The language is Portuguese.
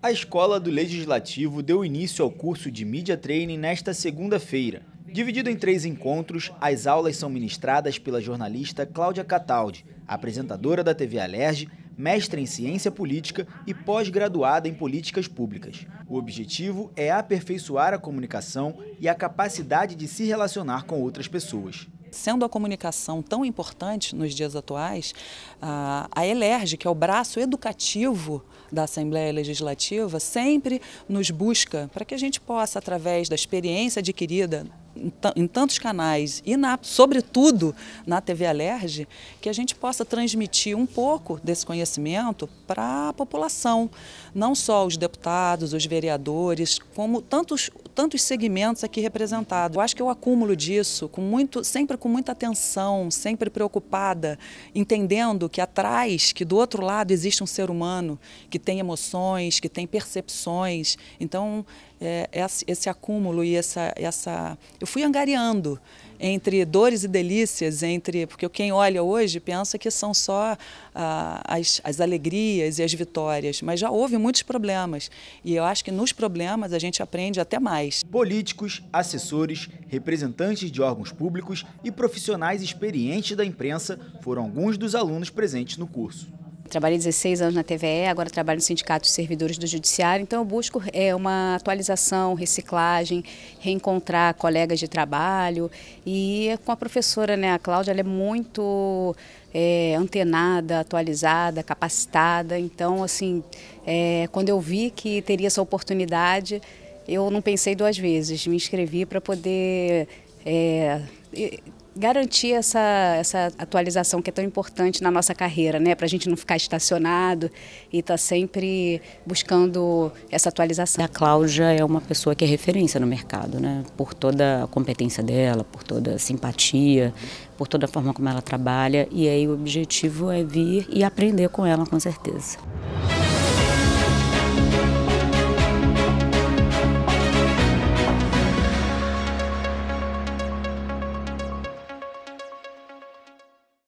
A Escola do Legislativo deu início ao curso de Media Training nesta segunda-feira. Dividido em três encontros, as aulas são ministradas pela jornalista Cláudia Cataldi, apresentadora da TV Alerj, mestre em ciência política e pós-graduada em políticas públicas. O objetivo é aperfeiçoar a comunicação e a capacidade de se relacionar com outras pessoas. Sendo a comunicação tão importante nos dias atuais, a ELERJ, que é o braço educativo da Assembleia Legislativa, sempre nos busca para que a gente possa, através da experiência adquirida em, tantos canais e, na, sobretudo, na TV Alerj, que a gente possa transmitir um pouco desse conhecimento para a população, não só os deputados, os vereadores, como tantos, tantos segmentos aqui representados. Eu acho que o acúmulo disso, com muito, sempre com muita atenção, sempre preocupada, entendendo que atrás, que do outro lado existe um ser humano que tem emoções, que tem percepções. Então, é, esse, esse acúmulo e essa, essa fui angariando entre dores e delícias, entre porque quem olha hoje pensa que são só ah, as, as alegrias e as vitórias, mas já houve muitos problemas e eu acho que nos problemas a gente aprende até mais. Políticos, assessores, representantes de órgãos públicos e profissionais experientes da imprensa foram alguns dos alunos presentes no curso. Trabalhei 16 anos na TVE, agora trabalho no Sindicato de Servidores do Judiciário, então eu busco é, uma atualização, reciclagem, reencontrar colegas de trabalho. E com a professora, né, a Cláudia, ela é muito é, antenada, atualizada, capacitada. Então, assim, é, quando eu vi que teria essa oportunidade, eu não pensei duas vezes, me inscrevi para poder é, garantir essa, essa atualização que é tão importante na nossa carreira, né? Para a gente não ficar estacionado e estar tá sempre buscando essa atualização. A Cláudia é uma pessoa que é referência no mercado, né? Por toda a competência dela, por toda a simpatia, por toda a forma como ela trabalha. E aí o objetivo é vir e aprender com ela, com certeza.